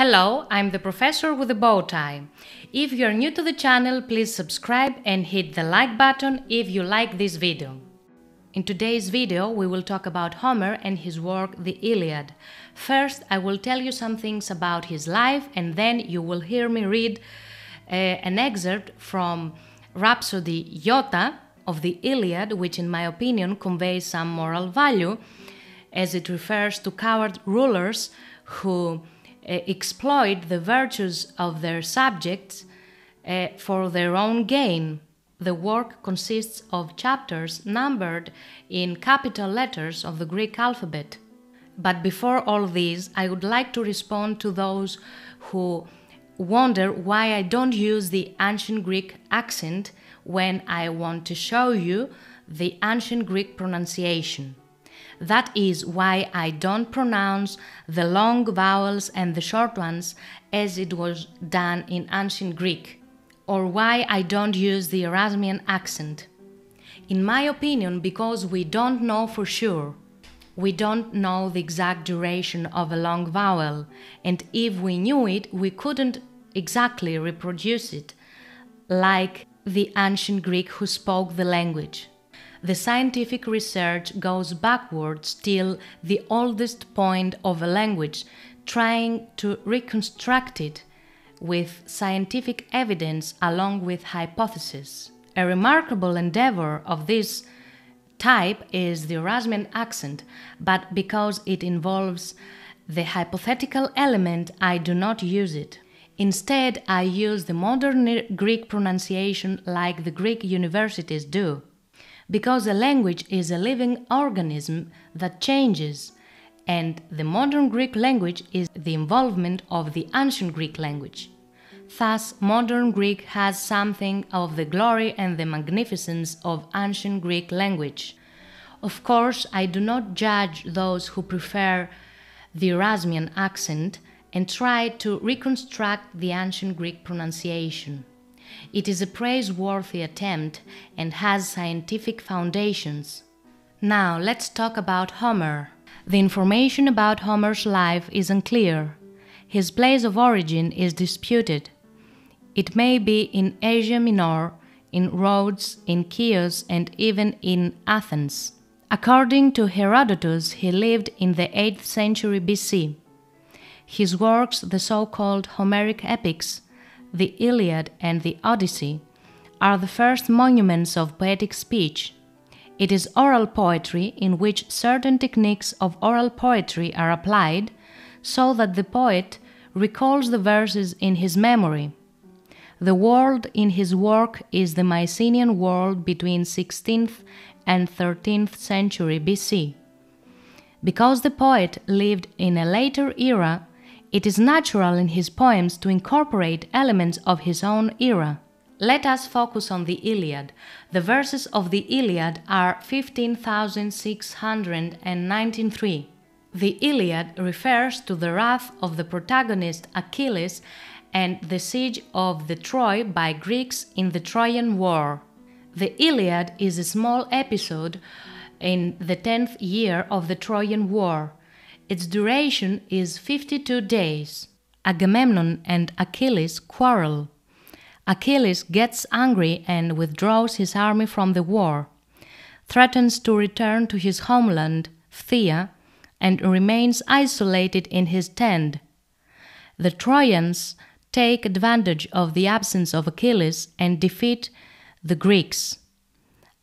Hello, I'm the professor with a bow tie. If you're new to the channel, please subscribe and hit the like button if you like this video. In today's video, we will talk about Homer and his work The Iliad. First, I will tell you some things about his life and then you will hear me read uh, an excerpt from Rhapsody Iota of The Iliad, which in my opinion conveys some moral value as it refers to coward rulers who uh, exploit the virtues of their subjects uh, for their own gain. The work consists of chapters numbered in capital letters of the Greek alphabet. But before all this, I would like to respond to those who wonder why I don't use the ancient Greek accent when I want to show you the ancient Greek pronunciation. That is why I don't pronounce the long vowels and the short ones as it was done in ancient Greek, or why I don't use the Erasmian accent. In my opinion, because we don't know for sure. We don't know the exact duration of a long vowel, and if we knew it, we couldn't exactly reproduce it, like the ancient Greek who spoke the language the scientific research goes backwards till the oldest point of a language, trying to reconstruct it with scientific evidence along with hypotheses. A remarkable endeavor of this type is the Erasmian accent, but because it involves the hypothetical element, I do not use it. Instead, I use the modern Greek pronunciation like the Greek universities do because a language is a living organism that changes, and the modern Greek language is the involvement of the ancient Greek language. Thus, modern Greek has something of the glory and the magnificence of ancient Greek language. Of course, I do not judge those who prefer the Erasmian accent and try to reconstruct the ancient Greek pronunciation. It is a praiseworthy attempt and has scientific foundations. Now let's talk about Homer. The information about Homer's life is unclear. His place of origin is disputed. It may be in Asia Minor, in Rhodes, in Chios, and even in Athens. According to Herodotus, he lived in the 8th century BC. His works, the so called Homeric epics, the Iliad and the Odyssey, are the first monuments of poetic speech. It is oral poetry in which certain techniques of oral poetry are applied so that the poet recalls the verses in his memory. The world in his work is the Mycenaean world between 16th and 13th century BC. Because the poet lived in a later era, it is natural in his poems to incorporate elements of his own era. Let us focus on the Iliad. The verses of the Iliad are 15,693. The Iliad refers to the wrath of the protagonist Achilles and the siege of the Troy by Greeks in the Trojan War. The Iliad is a small episode in the 10th year of the Trojan War. Its duration is 52 days. Agamemnon and Achilles quarrel. Achilles gets angry and withdraws his army from the war, threatens to return to his homeland, Phthia, and remains isolated in his tent. The Trojans take advantage of the absence of Achilles and defeat the Greeks.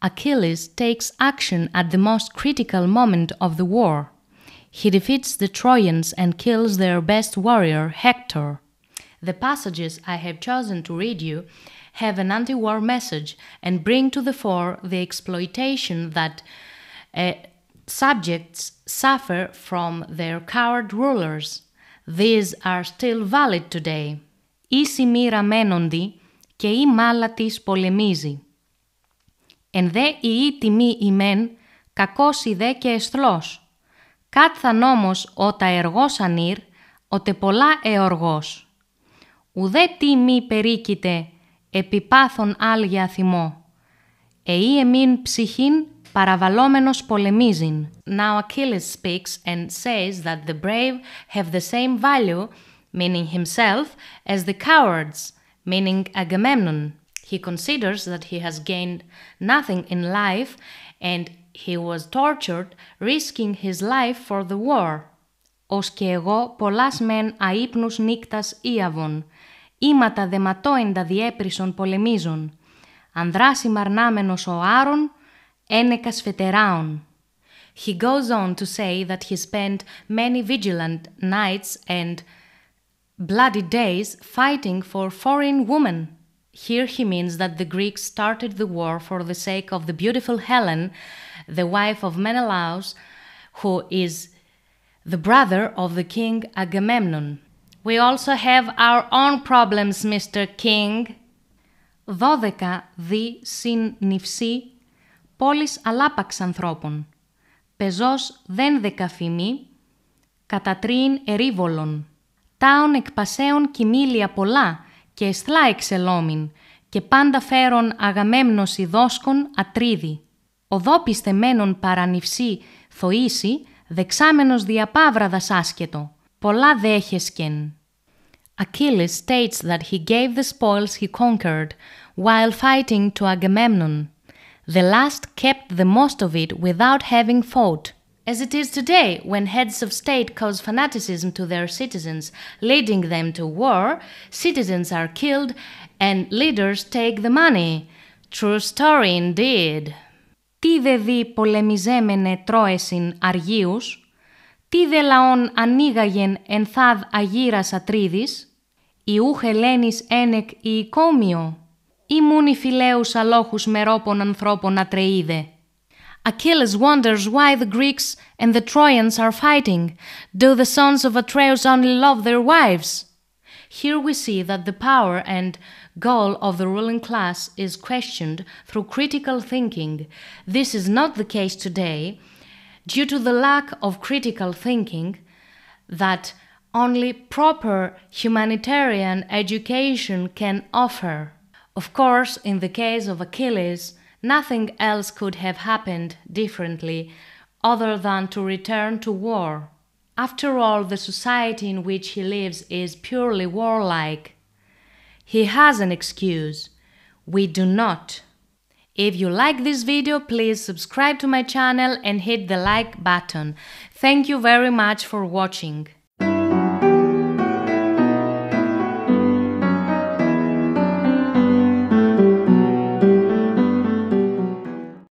Achilles takes action at the most critical moment of the war. He defeats the Trojans and kills their best warrior, Hector. The passages I have chosen to read you have an anti war message and bring to the fore the exploitation that uh, subjects suffer from their coward rulers. These are still valid today. Ίση μοίρα μένονται και η μάλα της πολεμίζει. Εν δε η τιμή ημέν, κακός δε και εσθλός. κάτθαν όμως ότα εργός ανήρ, οτε πολλά εοργός. Ουδέ τι μη περίκητε, επιπάθων άλγια θυμό. Εί εμήν ψυχήν παραβαλόμενος πολεμίζειν. Now Achilles speaks and says that the brave have the same value, meaning himself, as the cowards, meaning Agamemnon. He considers that he has gained nothing in life and he was tortured, risking his life for the war. Ως και εγώ πολλάς μεν αείπνους νύκτας Ιαβων, ήματα δεματόεντα διέπρισον πολεμίζων. Ανδράση μαρνάμενος ο Άρων, ένεκας φετεράων. He goes on to say that he spent many vigilant nights and bloody days fighting for foreign women. Here he means that the Greeks started the war for the sake of the beautiful Helen the wife of Menelaus, who is the brother of the king Agamemnon. We also have our own problems, Mr. King. Δώδεκα δι συν νυφσί πόλης αλάπαξ ανθρώπων. Πεζός δεν δεκαφημεί, κατατρίην ερίβολον. Τάων εκπασέων κοιμήλια πολλά και εσθλά εξελόμην και πάντα φέρον αγαμέμνος δόσκων ατρίδι. οδό πιστεμένων παρανυυσή θοήσει, δεξάμενος διαπάβραδας άσκετο, πολλά δε Achilles states that he gave the spoils he conquered while fighting to Agamemnon. The last kept the most of it without having fought. As it is today, when heads of state cause fanaticism to their citizens, leading them to war, citizens are killed and leaders take the money. True story indeed. τι δε δι πολεμιζέμενε τρόεσιν αργίους, τι δε λαόν ανοίγαγεν εν θάδ αγύρας ατρίδης, Ιού ένεκ η οικόμιο, μούν οι αλόχους μερόπων ανθρώπων ατρείδε. Achilles wonders why the Greeks and the Trojans are fighting. Do the sons of Atreus only love their wives? Here we see that the power and goal of the ruling class is questioned through critical thinking. This is not the case today due to the lack of critical thinking that only proper humanitarian education can offer. Of course, in the case of Achilles, nothing else could have happened differently other than to return to war. After all, the society in which he lives is purely warlike. He has an excuse. We do not. If you like this video, please subscribe to my channel and hit the like button. Thank you very much for watching.